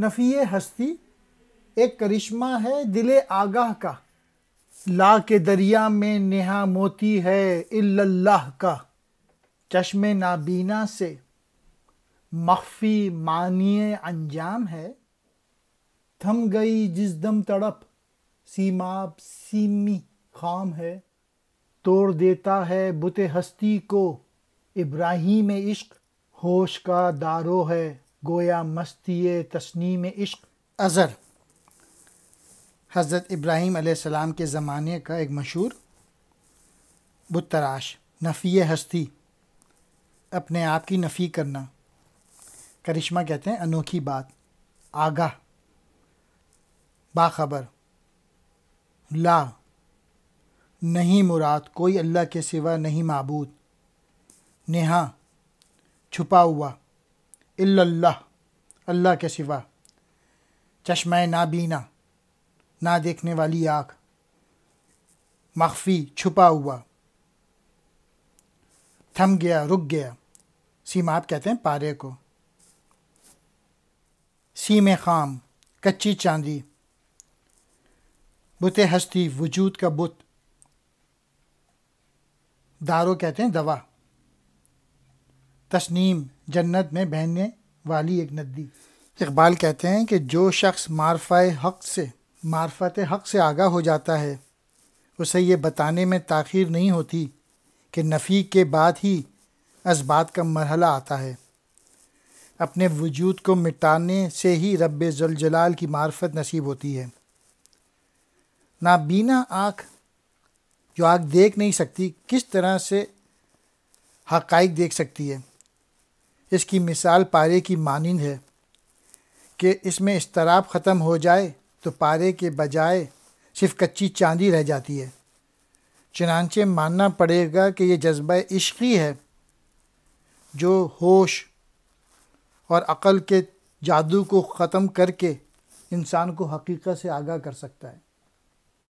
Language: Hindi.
नफ़ी हस्ती एक करिश्मा है दिले आगाह का ला के दरिया में नेहा मोती है इल्लाह का चश्म नाबीना से मख्फी मानिए अंजाम है थम गई जिस दम तड़प सीमाब सीमी खाम है तोड़ देता है बुत हस्ती को इब्राहिम इश्क होश का दारो है गोया मस्ती तस्नीम इश्क अज़र हज़रत इब्राहीम आसमाम के ज़माने का एक मशहूर बुतराश नफ़ी हस्ती अपने आप की नफ़ी करना करिश्मा कहते हैं अनोखी बात आगा बाखबर ला नहीं मुराद कोई अल्लाह के सिवा नहीं मबूद नेहा छुपा हुआ अल्लाह अल्लाह के सिवा चश्मा नाबीना ना देखने वाली आँख मख्फी छुपा हुआ थम गया रुक गया सीमाप कहते हैं पारे को सीम खाम कच्ची चांदी बुत हस्ती वजूद का बुत दारो कहते हैं दवा तस्नीम जन्नत में बहने वाली एक नदी इकबाल कहते हैं कि जो शख्स मारफा हक से मारफत हक से आगा हो जाता है उसे ये बताने में ताखिर नहीं होती कि नफ़ी के बाद ही असबात का मरहला आता है अपने वजूद को मिटाने से ही रब जलजलाल की मार्फत नसीब होती है नाबीना आँख जो आँख देख नहीं सकती किस तरह से हक़ देख सकती है इसकी मिसाल पारे की मानंद है कि इसमें शराब ख़त्म हो जाए तो पारे के बजाय सिर्फ कच्ची चांदी रह जाती है चनानचे मानना पड़ेगा कि यह जज्बा इश्की है जो होश और अक़ल के जादू को ख़त्म करके इंसान को हकीकत से आगाह कर सकता है